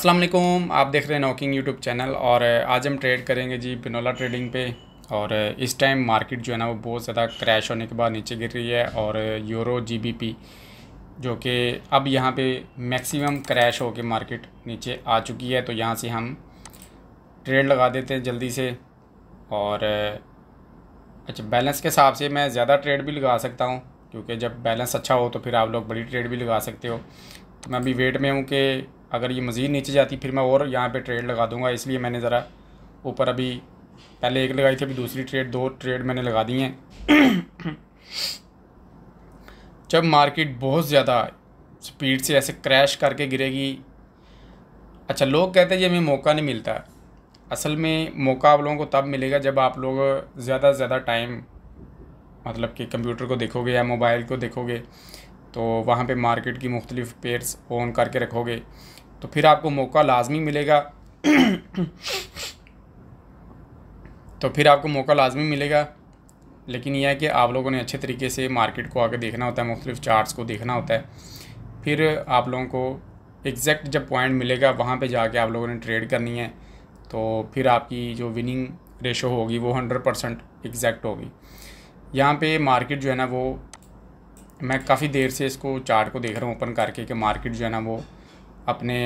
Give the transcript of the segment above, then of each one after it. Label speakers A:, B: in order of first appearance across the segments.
A: अस्सलाम वालेकुम आप देख रहे हैं नॉकिंग यूट्यूब चैनल और आज हम ट्रेड करेंगे जी पिनोला ट्रेडिंग पे और इस टाइम मार्केट जो है ना वो बहुत ज़्यादा क्रैश होने के बाद नीचे गिर रही है और यूरो जीबीपी जो कि अब यहाँ पे मैक्सिमम क्रैश के मार्केट नीचे आ चुकी है तो यहाँ से हम ट्रेड लगा देते हैं जल्दी से और अच्छा बैलेंस के हिसाब से मैं ज़्यादा ट्रेड भी लगा सकता हूँ क्योंकि जब बैलेंस अच्छा हो तो फिर आप लोग बड़ी ट्रेड भी लगा सकते हो तो मैं अभी वेट में हूँ कि अगर ये मज़ीद नीचे जाती फिर मैं और यहाँ पे ट्रेड लगा दूँगा इसलिए मैंने ज़रा ऊपर अभी पहले एक लगाई थी अभी दूसरी ट्रेड दो ट्रेड मैंने लगा दी हैं जब मार्केट बहुत ज़्यादा स्पीड से ऐसे क्रैश करके गिरेगी अच्छा लोग कहते हैं जी हमें मौका नहीं मिलता असल में मौका आप लोगों को तब मिलेगा जब आप लोग ज़्यादा से ज़्यादा टाइम मतलब कि कंप्यूटर को देखोगे या मोबाइल को देखोगे तो वहाँ पे मार्केट की मुख्तलिफ़ पेयर्स ऑन करके रखोगे तो फिर आपको मौका लाजमी मिलेगा तो फिर आपको मौका लाजमी मिलेगा लेकिन यह है कि आप लोगों ने अच्छे तरीके से मार्केट को आगे देखना होता है मुख्तलिफ चार्ट्स को देखना होता है फिर आप लोगों को एग्जैक्ट जब पॉइंट मिलेगा वहाँ पे जाके आप लोगों ने ट्रेड करनी है तो फिर आपकी जो विनिंग रेशो होगी वो हंड्रेड परसेंट एग्जैक्ट होगी यहाँ पे मार्केट जो है ना वो मैं काफ़ी देर से इसको चार्ट को देख रहा हूँ ओपन करके कि मार्केट जो है ना वो अपने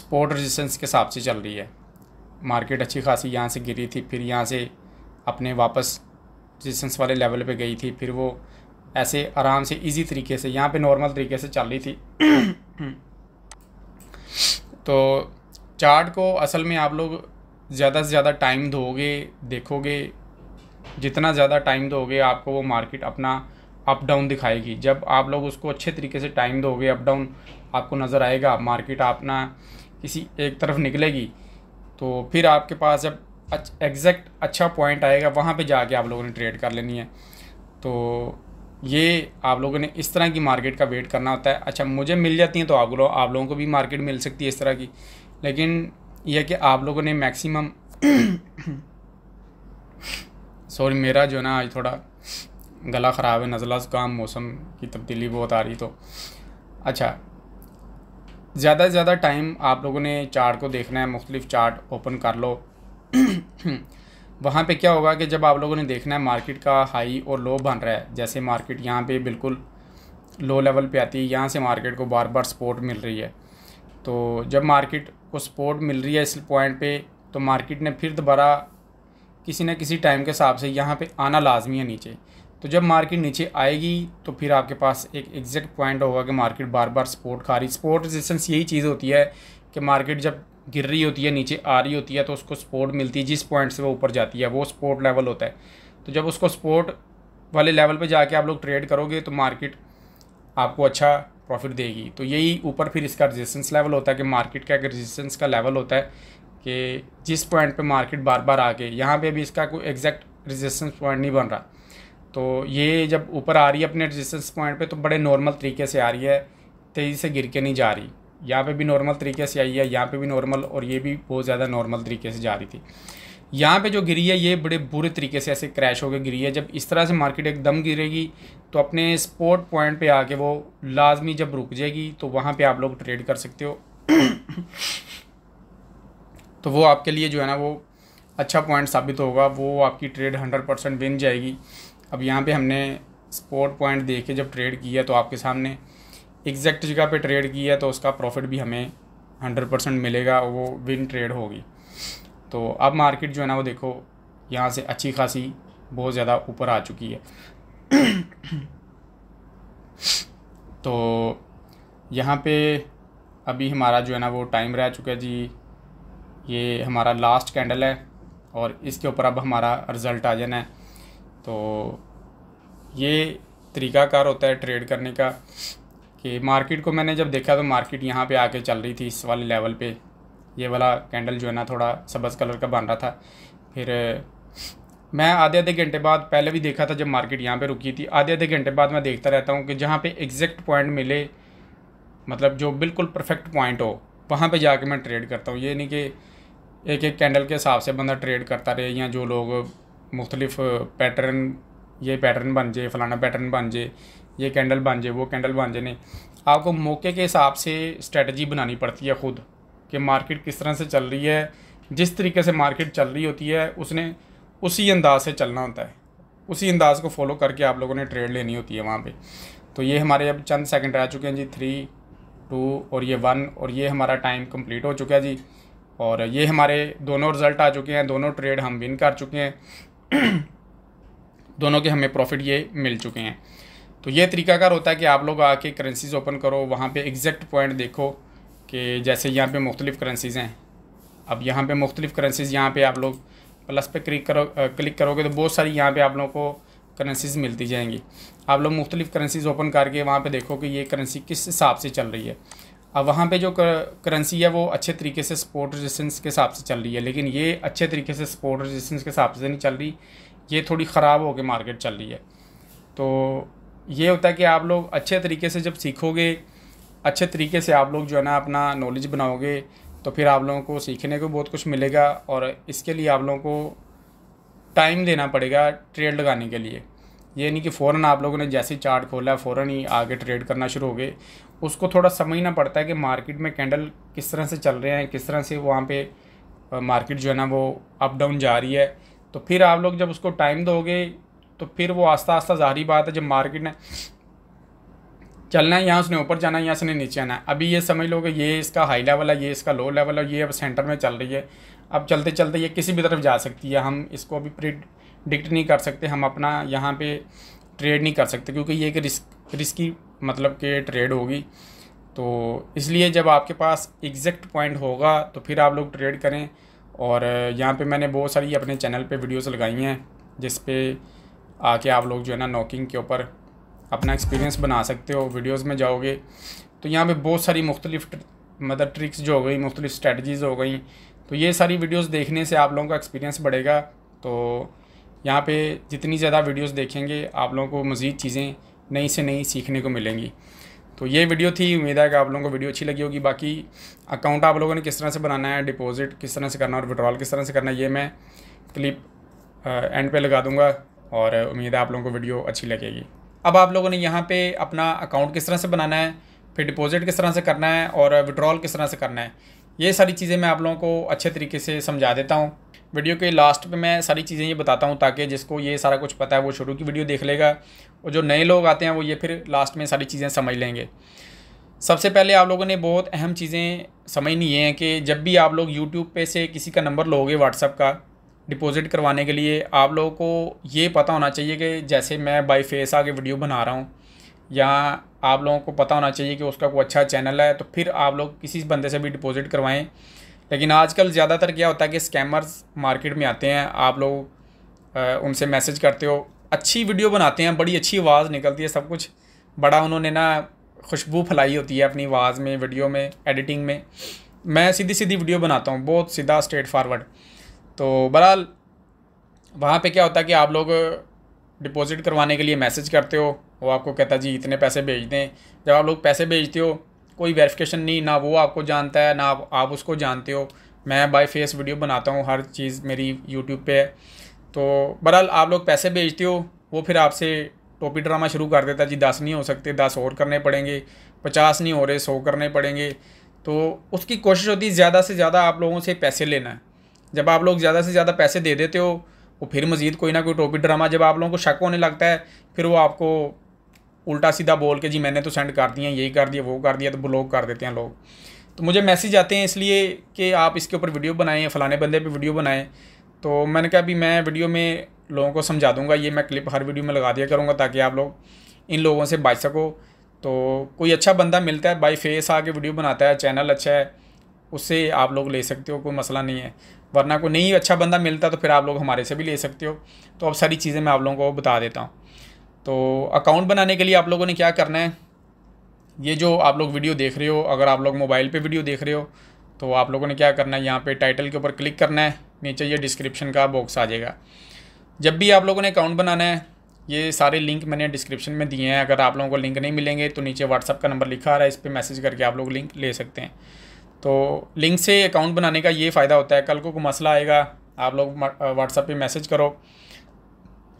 A: सपोर्ट रेजिस्टेंस के हिसाब से चल रही है मार्केट अच्छी खासी यहाँ से गिरी थी फिर यहाँ से अपने वापस रेजिस्टेंस वाले लेवल पे गई थी फिर वो ऐसे आराम से इजी तरीके से यहाँ पे नॉर्मल तरीके से चल रही थी तो चार्ट को असल में आप लोग ज़्यादा से ज़्यादा टाइम दोगे देखोगे जितना ज़्यादा टाइम दोगे आपको वो मार्केट अपना अप डाउन दिखाएगी जब आप लोग उसको अच्छे तरीके से टाइम दोगे अप डाउन आपको नज़र आएगा मार्केट आप ना किसी एक तरफ निकलेगी तो फिर आपके पास जब एग्जैक्ट अच्छा पॉइंट आएगा वहाँ पे जाके आप लोगों ने ट्रेड कर लेनी है तो ये आप लोगों ने इस तरह की मार्केट का वेट करना होता है अच्छा मुझे मिल जाती हैं तो आप लोग आप लोगों को भी मार्केट मिल सकती है इस तरह की लेकिन यह कि आप लोगों ने मैक्सिमम सॉरी मेरा जो ना आज थोड़ा गला ख़राब है नज़ला ज़ुकाम मौसम की तब्दीली बहुत आ रही तो अच्छा ज़्यादा से ज़्यादा टाइम आप लोगों ने चार्ट को देखना है मुख्तलिफ चार्ट ओपन कर लो वहाँ पे क्या होगा कि जब आप लोगों ने देखना है मार्केट का हाई और लो बन रहा है जैसे मार्केट यहाँ पे बिल्कुल लो लेवल पे आती है यहाँ से मार्केट को बार बार सपोर्ट मिल रही है तो जब मार्केट को सपोर्ट मिल रही है इस पॉइंट पे तो मार्केट ने फिर दोबारा किसी न किसी टाइम के हिसाब से यहाँ पे आना लाजमी है नीचे तो जब मार्केट नीचे आएगी तो फिर आपके पास एक एग्जैक्ट पॉइंट होगा कि मार्केट बार बार सपोर्ट खा रही सपोर्ट रेजिस्टेंस यही चीज़ होती है कि मार्केट जब गिर रही होती है नीचे आ रही होती है तो उसको सपोर्ट मिलती है जिस पॉइंट से वो ऊपर जाती है वो सपोर्ट लेवल होता है तो जब उसको सपोर्ट वाले लेवल पे जाके आप लोग ट्रेड करोगे तो मार्केट आपको अच्छा प्रॉफिट देगी तो यही ऊपर फिर इसका रेजिस्टेंस लेवल होता है कि मार्केट का एक रेजिस्टेंस का लेवल होता है कि जिस पॉइंट पे मार्केट बार बार आके यहाँ पे अभी इसका कोई एग्जैक्ट रेजिस्टेंस पॉइंट नहीं बन रहा तो ये जब ऊपर आ रही है अपने रजिस्टेंस पॉइंट पे तो बड़े नॉर्मल तरीके से आ रही है तेज़ी से गिर के नहीं जा रही यहाँ पे भी नॉर्मल तरीके से आई है यहाँ पे भी नॉर्मल और ये भी बहुत ज़्यादा नॉर्मल तरीके से जा रही थी यहाँ पे जो गिरी है ये बड़े बुरे तरीके से ऐसे क्रैश होकर गिरी है जब इस तरह से मार्केट एकदम गिरेगी तो अपने स्पोर्ट पॉइंट पर आके वो लाजमी जब रुक जाएगी तो वहाँ पर आप लोग ट्रेड कर सकते हो तो वो आपके लिए जो है ना वो अच्छा पॉइंट साबित होगा वो आपकी ट्रेड हंड्रेड परसेंट विन जाएगी अब यहाँ पे हमने स्पॉट पॉइंट देखे जब ट्रेड किया तो आपके सामने एग्जैक्ट जगह पे ट्रेड किया तो उसका प्रॉफिट भी हमें हंड्रेड परसेंट मिलेगा वो विन ट्रेड होगी तो अब मार्केट जो है ना वो देखो यहाँ से अच्छी खासी बहुत ज़्यादा ऊपर आ चुकी है तो यहाँ पे अभी हमारा जो है ना वो टाइम रह चुका है जी ये हमारा लास्ट कैंडल है और इसके ऊपर अब हमारा रिज़ल्ट आ जाना है तो ये तरीकाकार होता है ट्रेड करने का कि मार्केट को मैंने जब देखा तो मार्केट यहाँ पे आके चल रही थी इस वाले लेवल पे ये वाला कैंडल जो है ना थोड़ा सबस कलर का बन रहा था फिर मैं आधे आधे घंटे बाद पहले भी देखा था जब मार्केट यहाँ पे रुकी थी आधे आधे घंटे बाद मैं देखता रहता हूँ कि जहाँ पे एग्जैक्ट पॉइंट मिले मतलब जो बिल्कुल परफेक्ट पॉइंट हो वहाँ पे जाके मैं ट्रेड करता हूँ ये नहीं कि एक एक कैंडल के हिसाब से बंदा ट्रेड करता रहे या जो लोग मुख्तलिफ पैटर्न ये पैटर्न बन जाए फ़लाना पैटर्न बन जाए ये कैंडल बन जाए वो कैंडल बन जाए आपको मौके के हिसाब से स्ट्रेटजी बनानी पड़ती है ख़ुद कि मार्केट किस तरह से चल रही है जिस तरीके से मार्केट चल रही होती है उसने उसी अंदाज से चलना होता है उसी अंदाज को फॉलो करके आप लोगों ने ट्रेड लेनी होती है वहाँ पे तो ये हमारे अब चंद सेकंड रह चुके हैं जी थ्री टू और ये वन और ये हमारा टाइम कंप्लीट हो चुका है जी और ये हमारे दोनों रिज़ल्ट आ चुके हैं दोनों ट्रेड हम विन कर चुके हैं दोनों के हमें प्रॉफिट ये मिल चुके हैं तो ये तरीकाकार होता है कि आप लोग आके करेंसीज ओपन करो वहाँ पे एग्जैक्ट पॉइंट देखो कि जैसे यहाँ पे मुख्तलिफ़ करेंसीज़ हैं अब यहाँ पे मुख्तलिफ़ करेंसीज़ यहाँ पे आप लोग प्लस पे क्लिक करो क्लिक करोगे तो बहुत सारी यहाँ पे आप लोगों को करेंसीज़ मिलती जाएंगी आप लोग मुख्तलिफ़ करेंसीज़ ओपन करके वहाँ पे देखो कि ये करेंसी किस हिसाब से चल रही है अब वहाँ पे जो करेंसी है वो अच्छे तरीके से सपोर्ट रेजिस्टेंस के हिसाब से चल रही है लेकिन ये अच्छे तरीके से सपोर्ट रेजिस्टेंस के हिसाब से नहीं चल रही ये थोड़ी ख़राब होकर मार्केट चल रही है तो ये होता है कि आप लोग अच्छे तरीके से जब सीखोगे अच्छे तरीके से आप लोग जो है ना अपना नॉलेज बनाओगे तो फिर आप लोगों को सीखने को बहुत कुछ मिलेगा और इसके लिए आप लोगों को टाइम देना पड़ेगा ट्रेड लगाने के लिए ये नहीं कि फ़ौरन आप लोगों ने जैसे चार्ट खोला है फ़ौरन ही आगे ट्रेड करना शुरू हो गए उसको थोड़ा समझना पड़ता है कि मार्केट में कैंडल किस तरह से चल रहे हैं किस तरह से वहाँ पे मार्केट जो है ना वो अप डाउन जा रही है तो फिर आप लोग जब उसको टाइम दोगे तो फिर वो आस्ता आस्ता जारी बात है जब मार्केट ने चलना है यहाँ उसने ऊपर जाना है यहाँ उसने नीचे आना है अभी ये समझ लो कि ये इसका हाई लेवल है ये इसका लो लेवल है ये अब सेंटर में चल रही है अब चलते चलते ये किसी भी तरफ जा सकती है हम इसको अभी प्रिड डिक्ट नहीं कर सकते हम अपना यहाँ पे ट्रेड नहीं कर सकते क्योंकि ये एक रिस्क रिस्की मतलब के ट्रेड होगी तो इसलिए जब आपके पास एग्जैक्ट पॉइंट होगा तो फिर आप लोग ट्रेड करें और यहाँ पे मैंने बहुत सारी अपने चैनल पे वीडियोस लगाई हैं जिस पे आके आप लोग जो है ना नॉकिंग के ऊपर अपना एक्सपीरियंस बना सकते हो वीडियोस में जाओगे तो यहाँ पे बहुत सारी मुख्तलिफ मतलब ट्रिक्स जो हो गई मुख्तलिफ स्ट्रेटजीज़ हो गई तो ये सारी वीडियोस देखने से आप लोगों का एक्सपीरियंस बढ़ेगा तो यहाँ पे जितनी ज़्यादा वीडियोस देखेंगे आप लोगों को मज़ीद चीज़ें नई से नई सीखने को मिलेंगी तो ये वीडियो थी उम्मीद है कि आप लोगों को वीडियो अच्छी लगी होगी बाकी अकाउंट आप लोगों ने किस तरह से बनाना है डिपॉजिट किस तरह से करना है और विड्रॉल किस तरह से करना है ये मैं क्लिप एंड पे लगा दूंगा और उम्मीद है आप लोगों को वीडियो अच्छी लगेगी अब आप लोगों ने यहाँ पर अपना अकाउंट किस तरह से बनाना है फिर डिपॉजिट किस तरह से करना है और विड्रॉल किस तरह से करना है ये सारी चीज़ें मैं आप लोगों को अच्छे तरीके से समझा देता हूँ वीडियो के लास्ट पे मैं सारी चीज़ें ये बताता हूँ ताकि जिसको ये सारा कुछ पता है वो शुरू की वीडियो देख लेगा और जो नए लोग आते हैं वो ये फिर लास्ट में सारी चीज़ें समझ लेंगे सबसे पहले आप लोगों ने बहुत अहम चीज़ें समझनी है कि जब भी आप लोग यूट्यूब पे से किसी का नंबर लोगे व्हाट्सअप का डिपॉज़िट करवाने के लिए आप लोगों को ये पता होना चाहिए कि जैसे मैं बाई फेस आके वीडियो बना रहा हूँ या आप लोगों को पता होना चाहिए कि उसका कोई अच्छा चैनल है तो फिर आप लोग किसी बंदे से भी डिपॉज़िट करवाएं लेकिन आजकल ज़्यादातर क्या होता है कि स्कैमर्स मार्केट में आते हैं आप लोग उनसे मैसेज करते हो अच्छी वीडियो बनाते हैं बड़ी अच्छी आवाज़ निकलती है सब कुछ बड़ा उन्होंने ना खुशबू फैलाई होती है अपनी आवाज़ में वीडियो में एडिटिंग में मैं सीधी सीधी वीडियो बनाता हूँ बहुत सीधा स्ट्रेट फारवर्ड तो बहरहाल वहाँ पे क्या होता है कि आप लोग डिपॉजिट करवाने के लिए मैसेज करते हो वो आपको कहता जी इतने पैसे भेज दें जब आप लोग पैसे भेजते हो कोई वेरिफिकेशन नहीं ना वो आपको जानता है ना आप, उसको जानते हो मैं बाय फेस वीडियो बनाता हूँ हर चीज़ मेरी यूट्यूब पे है तो बहरहाल आप लोग पैसे भेजते हो वो फिर आपसे टोपी ड्रामा शुरू कर देता जी दस नहीं हो सकते दस और करने पड़ेंगे पचास नहीं हो रहे सौ करने पड़ेंगे तो उसकी कोशिश होती है ज़्यादा से ज़्यादा आप लोगों से पैसे लेना है जब आप लोग ज़्यादा से ज़्यादा पैसे दे देते हो वो फिर मज़ीद कोई ना कोई टोपी ड्रामा जब आप लोगों को शक होने लगता है फिर वो आपको उल्टा सीधा बोल के जी मैंने तो सेंड कर दिया यही कर दिया वो कर दिया तो ब्लॉक कर देते हैं लोग तो मुझे मैसेज आते हैं इसलिए कि आप इसके ऊपर वीडियो बनाएं फ़लाने बंदे पे वीडियो बनाएं तो मैंने कहा भी मैं वीडियो में लोगों को समझा दूंगा ये मैं क्लिप हर वीडियो में लगा दिया करूँगा ताकि आप लोग इन लोगों से बच सको तो कोई अच्छा बंदा मिलता है बाई फेस आके वीडियो बनाता है चैनल अच्छा है उससे आप लोग ले सकते हो कोई मसला नहीं है वरना कोई नहीं अच्छा बंदा मिलता तो फिर आप लोग हमारे से भी ले सकते हो तो अब सारी चीज़ें मैं आप लोगों को बता देता हूँ तो अकाउंट बनाने के लिए आप लोगों ने क्या करना है ये जो आप लोग वीडियो देख रहे हो अगर आप लोग मोबाइल पे वीडियो देख रहे हो तो आप लोगों ने क्या करना है यहाँ पे टाइटल के ऊपर क्लिक करना है नीचे ये डिस्क्रिप्शन का बॉक्स आ जाएगा जब भी आप लोगों ने अकाउंट बनाना है ये सारे लिंक मैंने डिस्क्रिप्शन में दिए हैं अगर आप लोगों को लिंक नहीं मिलेंगे तो नीचे व्हाट्सअप का नंबर लिखा आ रहा है इस पर मैसेज करके आप लोग लिंक ले सकते हैं तो लिंक से अकाउंट बनाने का ये फ़ायदा होता है कल को मसला आएगा आप लोग व्हाट्सअप पर मैसेज करो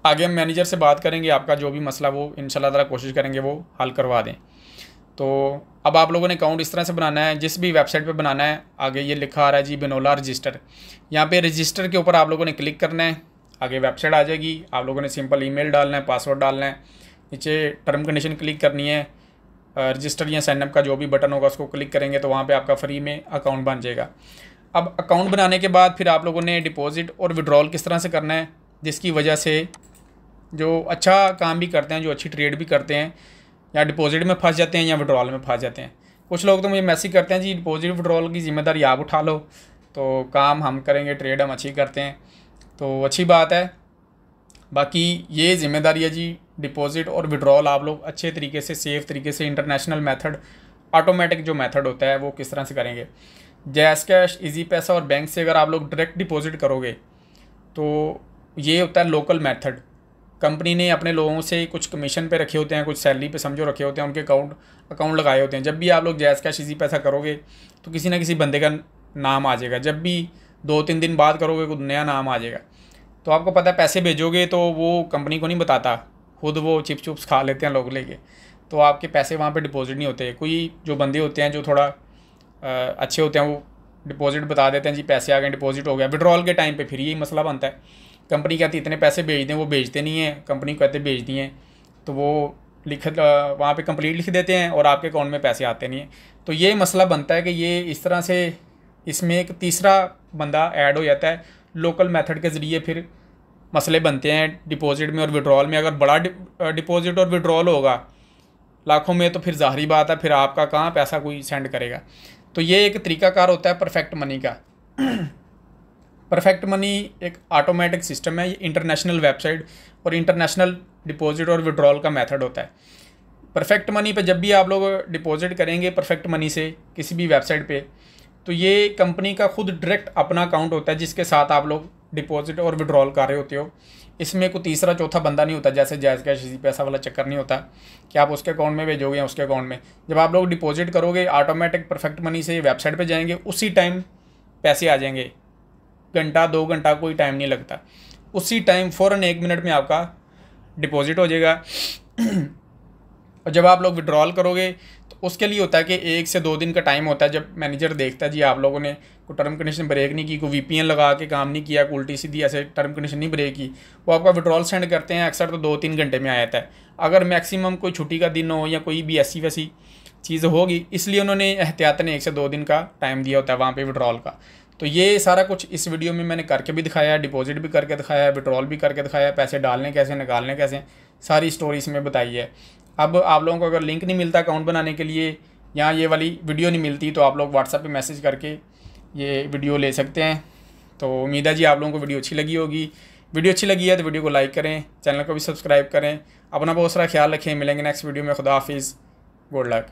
A: आगे हम मैनेजर से बात करेंगे आपका जो भी मसला वो इन ताला कोशिश करेंगे वो हल करवा दें तो अब आप लोगों ने अकाउंट इस तरह से बनाना है जिस भी वेबसाइट पे बनाना है आगे ये लिखा आ रहा है जी बिनोला रजिस्टर यहाँ पे रजिस्टर के ऊपर आप लोगों ने क्लिक करना है आगे वेबसाइट आ जाएगी आप लोगों ने सिंपल ईमेल डालना है पासवर्ड डालना है नीचे टर्म कंडीशन क्लिक करनी है रजिस्टर या साइनअप का जो भी बटन होगा उसको क्लिक करेंगे तो वहाँ पर आपका फ्री में अकाउंट बन जाएगा अब अकाउंट बनाने के बाद फिर आप लोगों ने डिपॉजिट और विड्रॉल किस तरह से करना है जिसकी वजह से जो अच्छा काम भी करते हैं जो अच्छी ट्रेड भी करते हैं या डिपॉजिट में फंस जाते हैं या विड्रॉल में फंस जाते हैं कुछ लोग तो मुझे मैसेज करते हैं जी डिपॉजिट विड्रॉल की जिम्मेदारी आप उठा लो तो काम हम करेंगे ट्रेड हम अच्छी करते हैं तो अच्छी बात है बाकी ये जिम्मेदारी है जी डिपॉजिट और विड्रॉल आप लोग अच्छे तरीके से सेफ तरीके से इंटरनेशनल मेथड ऑटोमेटिक जो मेथड होता है वो किस तरह से करेंगे जैस कैश इजी पैसा और बैंक से अगर आप लोग डायरेक्ट डिपॉजिट करोगे तो ये होता है लोकल मेथड कंपनी ने अपने लोगों से कुछ कमीशन पे रखे होते हैं कुछ सैलरी पे समझो रखे होते हैं उनके अकाउंट अकाउंट लगाए होते हैं जब भी आप लोग जैस कैश इसी पैसा करोगे तो किसी ना किसी बंदे का नाम आ जाएगा जब भी दो तीन दिन बाद करोगे कुछ नया नाम आ जाएगा तो आपको पता है पैसे भेजोगे तो वो कंपनी को नहीं बताता खुद वो चिप चुप्स खा लेते हैं लोग लेके तो आपके पैसे वहाँ पर डिपॉजिट नहीं होते कोई जो बंदे होते हैं जो थोड़ा अच्छे होते हैं वो डिपॉजिट बता देते हैं जी पैसे आ गए डिपॉजिट हो गया विड्रॉल के टाइम पर फिर यही मसला बनता है कंपनी कहती इतने पैसे भेज दें वो भेजते नहीं हैं कंपनी कहते भेज दिए तो वो लिख वहाँ पे कंप्लीट लिख देते हैं और आपके अकाउंट में पैसे आते नहीं हैं तो ये मसला बनता है कि ये इस तरह से इसमें एक तीसरा बंदा ऐड हो जाता है लोकल मेथड के ज़रिए फिर मसले बनते हैं डिपॉजिट में और विड्रॉल में अगर बड़ा डिपॉजिट और विड्रॉल होगा लाखों में तो फिर ज़ाहरी बात है फिर आपका कहाँ पैसा कोई सेंड करेगा तो ये एक तरीकाकार होता है परफेक्ट मनी का परफेक्ट मनी एक ऑटोमेटिक सिस्टम है ये इंटरनेशनल वेबसाइट और इंटरनेशनल डिपॉजिट और विड्रॉल का मेथड होता है परफेक्ट मनी पे जब भी आप लोग डिपॉजिट करेंगे परफेक्ट मनी से किसी भी वेबसाइट पे तो ये कंपनी का खुद डायरेक्ट अपना अकाउंट होता है जिसके साथ आप लोग डिपॉजिट और विड्रॉल कर रहे होते हो इसमें कोई तीसरा चौथा बंदा नहीं होता जैसे जायज़ कैश जी पैसा वाला चक्कर नहीं होता कि आप उसके अकाउंट में भेजोगे या उसके अकाउंट में जब आप लोग डिपॉजिट करोगे ऑटोमेटिक परफेक्ट मनी से वेबसाइट पर जाएंगे उसी टाइम पैसे आ जाएंगे घंटा दो घंटा कोई टाइम नहीं लगता उसी टाइम फ़ौर एक मिनट में आपका डिपॉज़िट हो जाएगा और जब आप लोग विड्रॉल करोगे तो उसके लिए होता है कि एक से दो दिन का टाइम होता है जब मैनेजर देखता है जी आप लोगों ने को टर्म कंडीशन ब्रेक नहीं की को वी लगा के काम नहीं किया उल्टी सीधी ऐसे टर्म कंडीशन नहीं ब्रेक की वो आपका विड्रॉल सेंड करते हैं अक्सर तो दो तीन घंटे में आ जाता है अगर मैक्सिमम कोई छुट्टी का दिन हो या कोई भी ऐसी वैसी चीज़ होगी इसलिए उन्होंने एहतियातन एक से दो दिन का टाइम दिया होता है वहाँ पर विड्रॉल का तो ये सारा कुछ इस वीडियो में मैंने करके भी दिखाया है डिपॉजिट भी करके दिखाया है विड्रॉल भी करके दिखाया है पैसे डालने कैसे निकालने कैसे सारी स्टोरी इसमें बताई है अब आप लोगों को अगर लिंक नहीं मिलता अकाउंट बनाने के लिए या ये वाली वीडियो नहीं मिलती तो आप लोग व्हाट्सएप पर मैसेज करके ये वीडियो ले सकते हैं तो उम्मीद है जी आप लोगों को वीडियो अच्छी लगी होगी वीडियो अच्छी लगी है तो वीडियो को लाइक करें चैनल को भी सब्सक्राइब करें अपना बहुत सारा ख्याल रखें मिलेंगे नेक्स्ट वीडियो में खुदा हाफिज़ गुड लक